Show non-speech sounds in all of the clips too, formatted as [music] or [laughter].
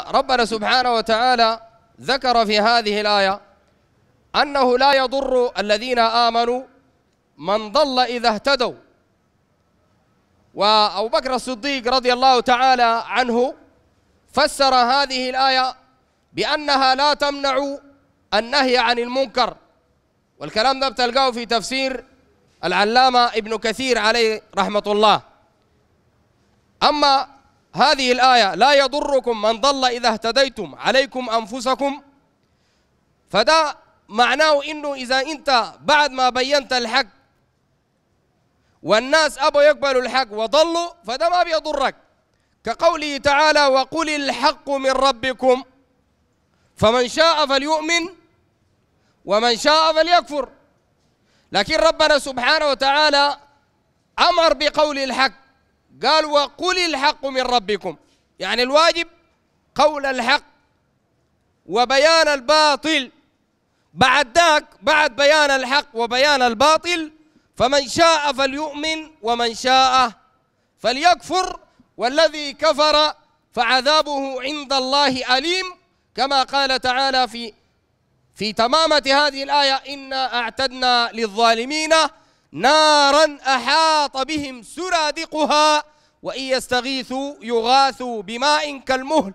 ربنا سبحانه وتعالى ذكر في هذه الآية أنه لا يضر الذين آمنوا من ضل إذا اهتدوا وأبو بكر الصديق رضي الله تعالى عنه فسر هذه الآية بأنها لا تمنع النهي عن المنكر والكلام ده بتلقاه في تفسير العلامة ابن كثير عليه رحمة الله أما هذه الآية لا يضركم من ضل إذا اهتديتم عليكم أنفسكم فده معناه إنه إذا أنت بعد ما بينت الحق والناس أبوا يقبلوا الحق وضلوا فده ما بيضرك كقوله تعالى وقل الحق من ربكم فمن شاء فليؤمن ومن شاء فليكفر لكن ربنا سبحانه وتعالى أمر بقول الحق قال وقل الحق من ربكم يعني الواجب قول الحق وبيان الباطل بعد ذاك بعد بيان الحق وبيان الباطل فمن شاء فليؤمن ومن شاء فليكفر والذي كفر فعذابه عند الله أليم كما قال تعالى في في تمامة هذه الآية إنا أعتدنا للظالمين نارا أحاط بهم سرادقها وإن يستغيثوا يغاثوا بماء كالمهل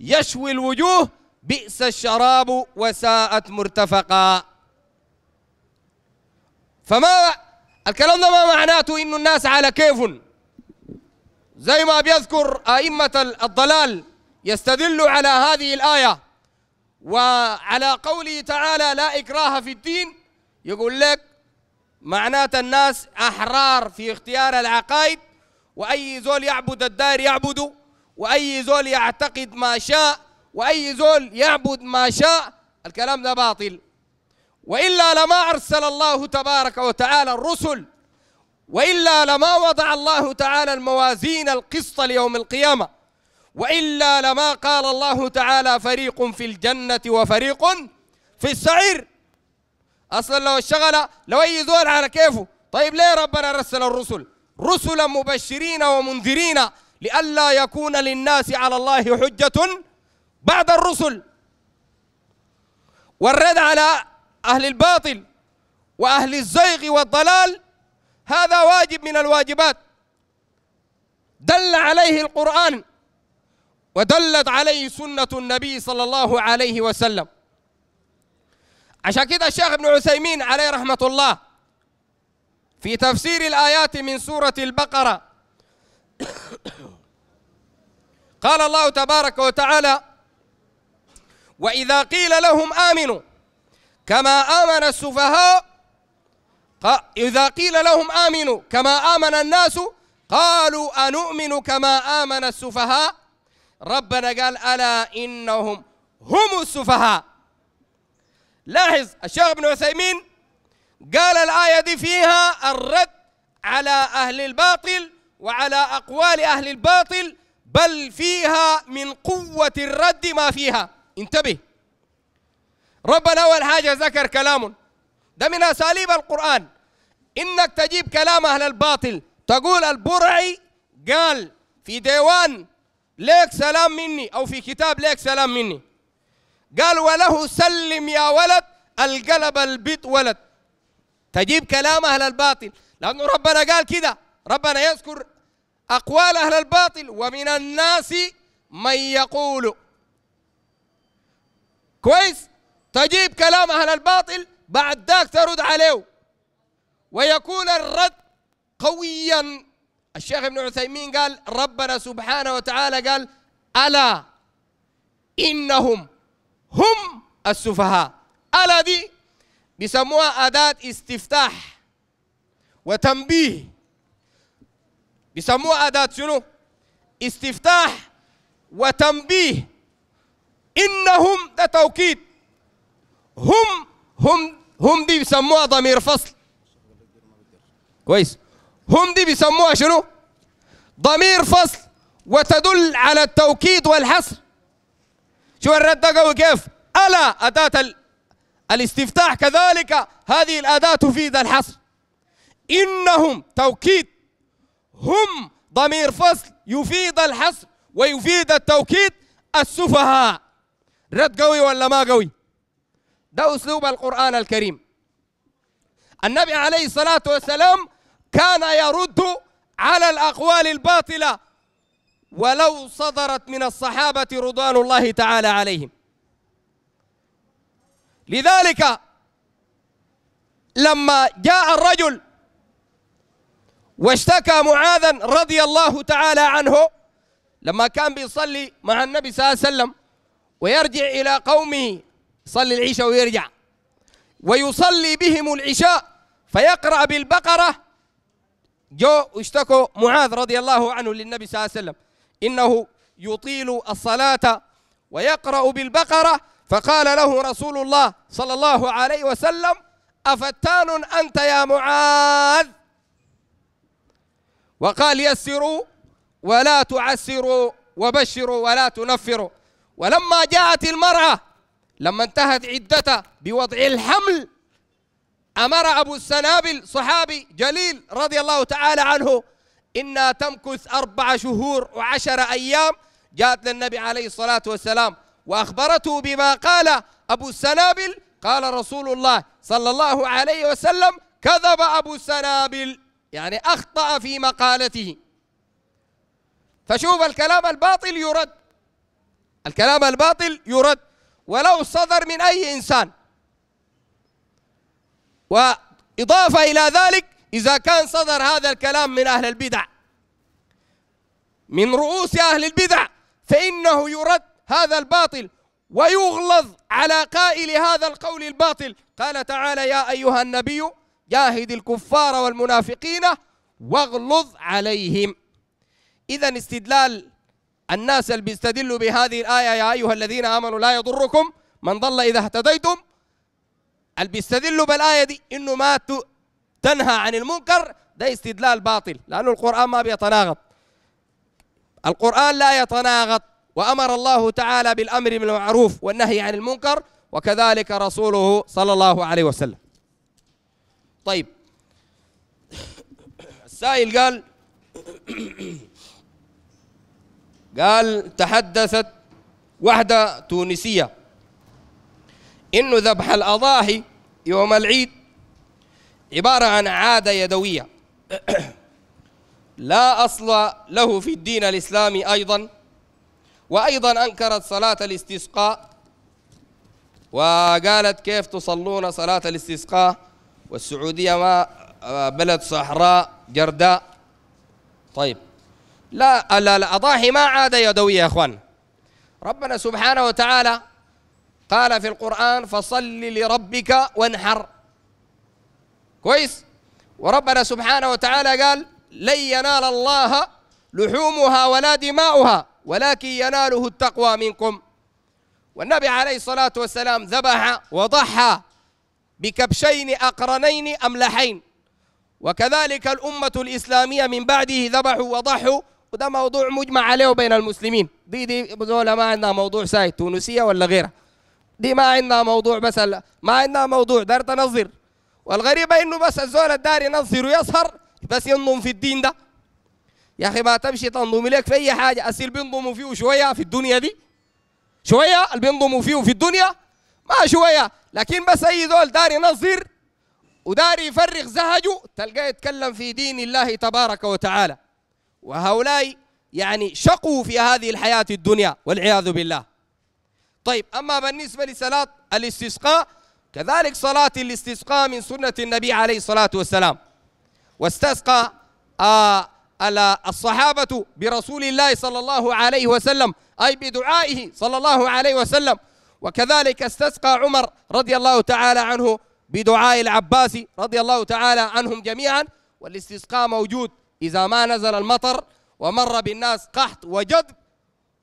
يشوي الوجوه بئس الشراب وساءت مرتفقا فما الكلام ده ما معناته إنه الناس على كيف زي ما بيذكر أئمة الضلال يستدل على هذه الآية وعلى قوله تعالى لا إكراه في الدين يقول لك معنات الناس أحرار في اختيار العقائد وأي زول يعبد الدار يعبده وأي زول يعتقد ما شاء وأي زول يعبد ما شاء الكلام ده باطل وإلا لما أرسل الله تبارك وتعالى الرسل وإلا لما وضع الله تعالى الموازين القسط ليوم القيامة وإلا لما قال الله تعالى فريق في الجنة وفريق في السعير أصلا لو اشتغل لو أي زول على كيفه طيب ليه ربنا رسل الرسل رسلا مبشرين ومنذرين لئلا يكون للناس على الله حجة بعد الرسل والرد على أهل الباطل وأهل الزيغ والضلال هذا واجب من الواجبات دل عليه القرآن ودلت عليه سنة النبي صلى الله عليه وسلم عشان كده الشيخ ابن عثيمين عليه رحمة الله في تفسير الآيات من سورة البقرة قال الله تبارك وتعالى وإذا قيل لهم آمنوا كما آمن السفهاء إذا قيل لهم آمنوا كما آمن الناس قالوا أنؤمن كما آمن السفهاء ربنا قال ألا إنهم هم السفهاء لاحظ الشيخ ابن عثيمين قال الآية دي فيها الرد على أهل الباطل وعلى أقوال أهل الباطل بل فيها من قوة الرد ما فيها انتبه ربنا أول حاجة ذكر كلام ده من أساليب القرآن إنك تجيب كلام أهل الباطل تقول البرعي قال في ديوان ليك سلام مني أو في كتاب ليك سلام مني قال وله سلم يا ولد القلب البيت ولد تجيب كلام أهل الباطل لأنه ربنا قال كده ربنا يذكر أقوال أهل الباطل ومن الناس من يقول كويس تجيب كلام أهل الباطل بعد ذاك ترد عليه ويكون الرد قويا الشيخ ابن عثيمين قال ربنا سبحانه وتعالى قال ألا إنهم هم السفهاء ألا دي بيسموها أداة استفتاح وتنبيه بيسموها أداة شنو؟ استفتاح وتنبيه إنهم ده توكيد هم هم هم دي بيسموها ضمير فصل كويس هم دي بيسموها شنو؟ ضمير فصل وتدل على التوكيد والحصر شو الرد ده قوي كيف؟ ألا أداة ال الاستفتاح كذلك هذه الأداة تفيد الحصر إنهم توكيد هم ضمير فصل يفيد الحصر ويفيد التوكيد السفهاء رد قوي ولا ما قوي ده أسلوب القرآن الكريم النبي عليه الصلاة والسلام كان يرد على الأقوال الباطلة ولو صدرت من الصحابة رضوان الله تعالى عليهم لذلك لما جاء الرجل واشتكى معاذا رضي الله تعالى عنه لما كان بيصلي مع النبي صلى الله عليه وسلم ويرجع إلى قومه يصلي العشاء ويرجع ويصلي بهم العشاء فيقرأ بالبقرة جو اشتكوا معاذ رضي الله عنه للنبي صلى الله عليه وسلم إنه يطيل الصلاة ويقرأ بالبقرة فقال له رسول الله صلى الله عليه وسلم أفتان أنت يا معاذ وقال يسروا ولا تعسروا وبشروا ولا تنفروا ولما جاءت المرأة لما انتهت عدتها بوضع الحمل أمر أبو السنابل صحابي جليل رضي الله تعالى عنه إنها تمكث أربع شهور وعشر أيام جاءت للنبي عليه الصلاة والسلام وأخبرته بما قال أبو السنابل قال رسول الله صلى الله عليه وسلم كذب أبو السنابل يعني أخطأ في مقالته فشوف الكلام الباطل يرد الكلام الباطل يرد ولو صدر من أي إنسان وإضافة إلى ذلك إذا كان صدر هذا الكلام من أهل البدع من رؤوس أهل البدع فإنه يرد هذا الباطل ويغلظ على قائل هذا القول الباطل قال تعالى يا أيها النبي جاهد الكفار والمنافقين واغلظ عليهم إذا استدلال الناس اللي بيستدلوا بهذه الآية يا أيها الذين آمنوا لا يضركم من ضل إذا اهتديتم اللي بيستدلوا بالآية دي إنه ما تنهى عن المنكر ده استدلال باطل لأنه القرآن ما بيتناغط القرآن لا يتناغط وأمر الله تعالى بالأمر بالمعروف والنهي عن المنكر وكذلك رسوله صلى الله عليه وسلم طيب السائل قال قال تحدثت وحدة تونسية إن ذبح الأضاحي يوم العيد عبارة عن عادة يدوية لا أصل له في الدين الإسلامي أيضاً وأيضا أنكرت صلاة الاستسقاء وقالت كيف تصلون صلاة الاستسقاء والسعودية ما بلد صحراء جرداء طيب لا لا الأضاحي ما عاد يدوية يا أخوان ربنا سبحانه وتعالى قال في القرآن فصل لربك وانحر كويس وربنا سبحانه وتعالى قال لن ينال الله لحومها ولا دماؤها ولكن يناله التقوى منكم والنبي عليه الصلاة والسلام ذبح وضحى بكبشين أقرنين أملحين وكذلك الأمة الإسلامية من بعده ذبحوا وضحوا وده موضوع مجمع عليه بين المسلمين دي دي زولا ما عندنا موضوع سايد تونسية ولا غيرها دي ما عندنا موضوع بس ما عندنا موضوع دار تنظر والغريبة إنه بس الزول الداري ينظر ويسهر بس ينضم في الدين ده يا اخي ما تمشي تنضم لك في اي حاجه اللي بينضموا فيه شويه في الدنيا دي شويه اللي بينضموا فيه في الدنيا ما شويه لكن بس اي دول داري نظر وداري يفرغ زهجه تلقاه يتكلم في دين الله تبارك وتعالى وهؤلاء يعني شقوا في هذه الحياه الدنيا والعياذ بالله طيب اما بالنسبه لصلاه الاستسقاء كذلك صلاه الاستسقاء من سنه النبي عليه الصلاه والسلام واستسقى آه الصحابة برسول الله صلى الله عليه وسلم أي بدعائه صلى الله عليه وسلم وكذلك استسقى عمر رضي الله تعالى عنه بدعاء العباس رضي الله تعالى عنهم جميعا والاستسقاء موجود إذا ما نزل المطر ومر بالناس قحط وجد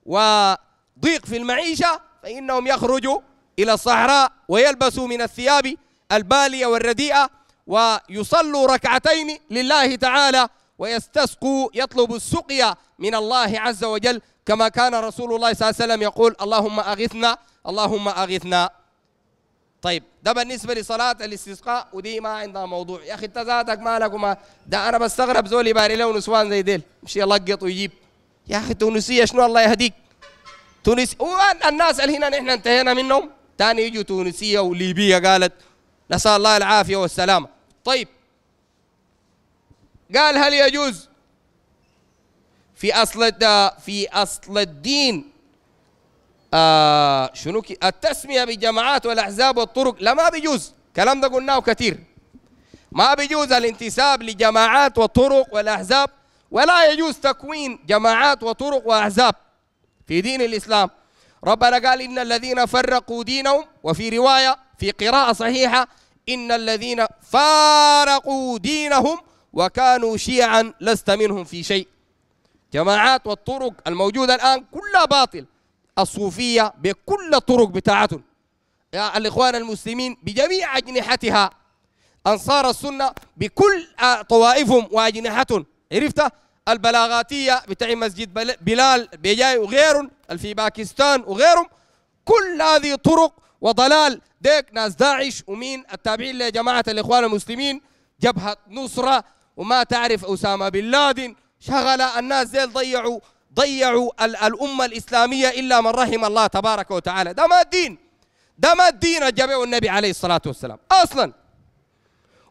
وضيق في المعيشة فإنهم يخرجوا إلى الصحراء ويلبسوا من الثياب البالية والرديئة ويصلوا ركعتين لله تعالى ويستسقوا يطلب السقيا من الله عز وجل كما كان رسول الله صلى الله عليه وسلم يقول اللهم أغثنا اللهم أغثنا طيب ده بالنسبة لصلاة الاستسقاء ودي ما عندها موضوع يا أخي أنت ذاتك مالك وما ده أنا بستغرب زولي باري له نسوان زي ديل مش يلقط ويجيب يا أخي تونسية شنو الله يهديك تونس والناس اللي هنا نحن انتهينا منهم تاني يجوا تونسية وليبية قالت نسأل الله العافية والسلامة طيب قال هل يجوز في أصل في أصل الدين آه شنو التسمية بجماعات والأحزاب والطرق لا ما بيجوز كلام ده قلناه كثير ما بيجوز الانتساب لجماعات وطرق والأحزاب ولا يجوز تكوين جماعات وطرق وأحزاب في دين الإسلام ربنا قال إن الذين فرقوا دينهم وفي رواية في قراءة صحيحة إن الذين فارقوا دينهم وكانوا شيعا لست منهم في شيء جماعات والطرق الموجودة الآن كلها باطل الصوفية بكل الطرق بتاعتهم يا الإخوان المسلمين بجميع أجنحتها أنصار السنة بكل طوائفهم وأجنحتهم عرفت البلاغاتية بتاع مسجد بلال بيجاي وغيرهم في باكستان وغيرهم كل هذه طرق وضلال ديك ناس داعش ومين التابعين لجماعة الإخوان المسلمين جبهة نصرة وما تعرف أسامة بن لادن شغل الناس ذيل ضيعوا ضيعوا الأمة الإسلامية إلا من رحم الله تبارك وتعالى ده ما الدين ده ما الدين جابه النبي عليه الصلاة والسلام أصلا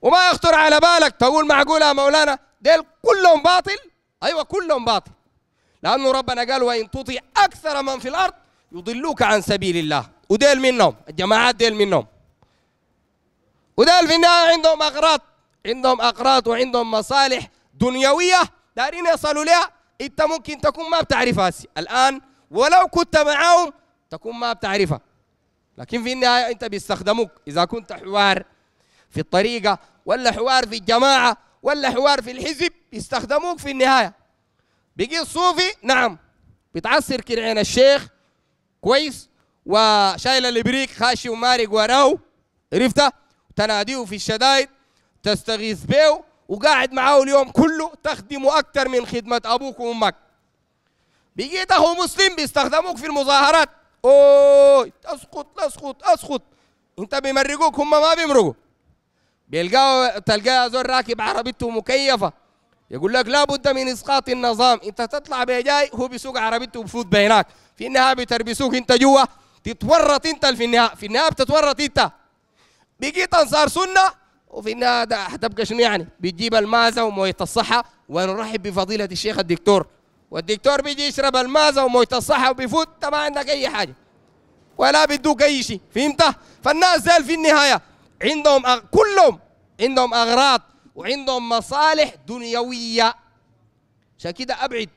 وما يخطر على بالك تقول معقولة يا مولانا ديل كلهم باطل أيوة كلهم باطل لأنه ربنا قال وإن تطيع أكثر من في الأرض يضلوك عن سبيل الله وديل منهم الجماعات ديل منهم وديل في النهاية عندهم أغراض عندهم أقراض وعندهم مصالح دنيوية دارين يصلوا لها أنت ممكن تكون ما بتعرفها الآن ولو كنت معاهم تكون ما بتعرفها لكن في النهاية أنت بيستخدموك إذا كنت حوار في الطريقة ولا حوار في الجماعة ولا حوار في الحزب بيستخدموك في النهاية بيجي الصوفي نعم بتعصر كرعين الشيخ كويس وشايل الابريق خاشي ومارق وراه عرفته تناديه في الشدايد تستغيث بيه وقاعد معاه اليوم كله تخدمه أكثر من خدمة أبوك وأمك بقيت أخو مسلم بيستخدموك في المظاهرات أوي أسقط أسقط أسقط أنت بيمرقوك هم ما بيمرقوا بيلقاوا تلقاه زول راكب عربيته مكيفة يقول لك لابد من إسقاط النظام أنت تطلع بجاي هو بيسوق عربيته بفوت بينك في النهاية بتربسوك أنت جوا تتورط أنت في النهاية في النهاية بتتورط أنت بقيت أنصار سنة وفي النهايه هتبقى شنو يعني بتجيب المازه ومويه الصحه ونرحب بفضيله الشيخ الدكتور والدكتور بيجي يشرب المازه ومويه الصحه وبيفوت ما عندك اي حاجه ولا بدوك اي شيء فهمت فالناس زال في النهايه عندهم أغ... كلهم عندهم اغراض وعندهم مصالح دنيويه عشان كده ابعد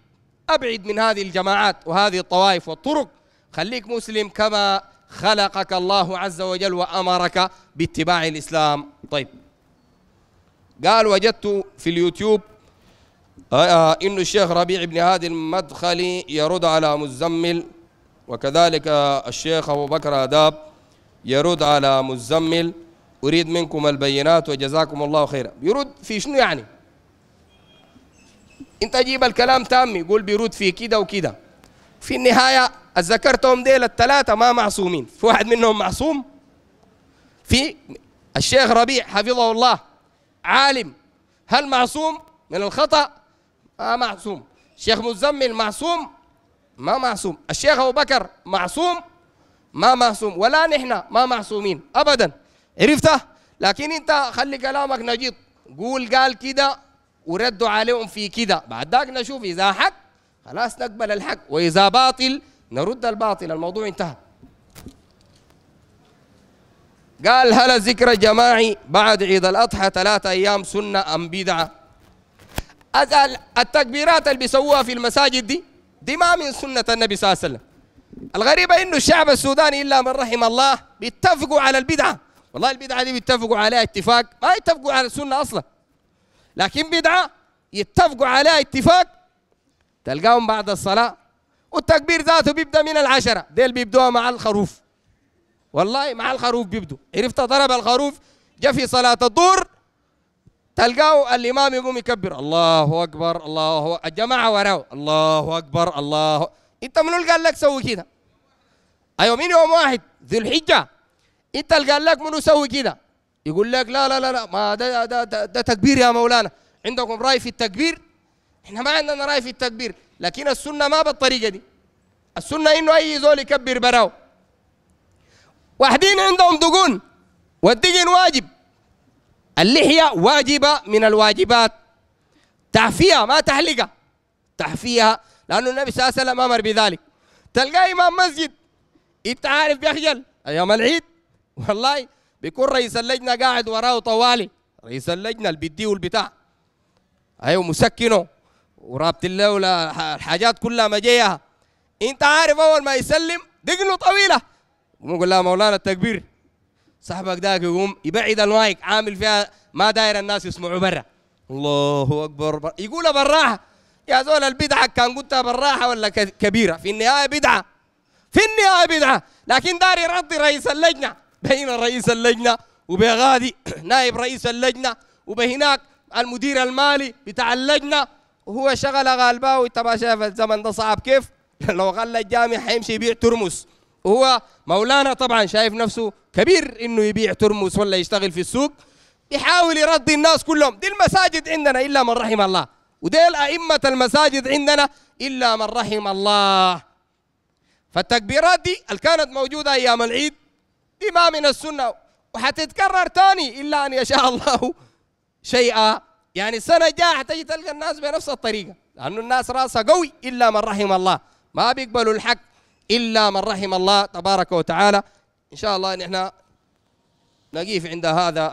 ابعد من هذه الجماعات وهذه الطوائف والطرق خليك مسلم كما خلقك الله عز وجل وامرك باتباع الاسلام طيب قال وجدت في اليوتيوب آه، آه، إن الشيخ ربيع بن هادي المدخلي يرد على مزمل وكذلك الشيخ أبو بكر آداب يرد على مزمل أريد منكم البينات وجزاكم الله خيرا يرد في شنو يعني انت جيب الكلام تام يقول بيرد في كده وكده في النهاية ذكرتهم ديل الثلاثة ما معصومين في واحد منهم معصوم في الشيخ ربيع حفظه الله عالم هل معصوم من الخطأ؟ ما آه معصوم شيخ مزمل معصوم؟ ما معصوم الشيخ أبو بكر معصوم؟ ما معصوم ولا نحن ما معصومين أبدا عرفته؟ لكن أنت خلي كلامك نجيط قول قال كده وردوا عليهم في كده بعد ذاك نشوف إذا حق خلاص نقبل الحق وإذا باطل نرد الباطل الموضوع انتهى قال هل الذكر جماعي بعد عيد الأضحى ثلاثة أيام سنة أم بدعة أسأل التكبيرات اللي بيسووها في المساجد دي دي ما من سنة النبي صلى الله عليه وسلم الغريبة إنه الشعب السوداني إلا من رحم الله بيتفقوا على البدعة والله البدعة دي بيتفقوا عليها اتفاق ما يتفقوا على السنة أصلا لكن بدعة يتفقوا عليها اتفاق تلقاهم بعد الصلاة والتكبير ذاته بيبدأ من العشرة ديل بيبدوها مع الخروف والله مع الخروف بيبدو عرفت ضرب الخروف جاء في صلاة الظهر تلقاه الإمام يقوم يكبر الله أكبر الله الجماعة وراه الله أكبر الله أنت منو قال لك سوي كده أيوة من يوم واحد ذي الحجة أنت اللي قال لك منو سوي كده يقول لك لا لا لا لا ما ده ده, ده, ده تكبير يا مولانا عندكم رأي في التكبير احنا ما عندنا رأي في التكبير لكن السنة ما بالطريقة دي السنة إنه أي زول يكبر براه واحدين عندهم دقون والدقن واجب اللحية واجبة من الواجبات تحفيها ما تحلقها تحفيها لأنه النبي صلى الله عليه وسلم أمر بذلك تلقى إمام مسجد أنت عارف بيخجل أيام العيد والله بيكون رئيس اللجنة قاعد وراه طوالي رئيس اللجنة البدي والبتاع أيوه مسكنه ورابط الله الحاجات كلها مجيها أنت عارف أول ما يسلم دقنه طويلة ونقول لها مولانا التكبير صاحبك ذاك يقوم يبعد المايك عامل فيها ما داير الناس يسمعوا برا الله اكبر بر... يقولها بالراحه يا زول البدعه كان قلتها بالراحه ولا كبيره في النهايه بدعه في النهايه بدعه لكن داري يرضي رئيس اللجنه بين رئيس اللجنه وبغادي [clears throat] نائب رئيس اللجنه وبهناك المدير المالي بتاع اللجنه وهو شغل غالباوي تبا شايف الزمن ده صعب كيف [laughs] لو خلى الجامع حيمشي يبيع ترمس هو مولانا طبعا شايف نفسه كبير انه يبيع ترمس ولا يشتغل في السوق يحاول يرضي الناس كلهم دي المساجد عندنا الا من رحم الله وديل ائمه المساجد عندنا الا من رحم الله فالتكبيرات دي اللي كانت موجوده ايام العيد دي ما من السنه وحتتكرر تاني الا ان يشاء الله شيئا يعني السنه جاء حتجي تلقى الناس بنفس الطريقه لانه الناس راسها قوي الا من رحم الله ما بيقبلوا الحق إلا من رحم الله تبارك وتعالى إن شاء الله نحن نقيف عند هذا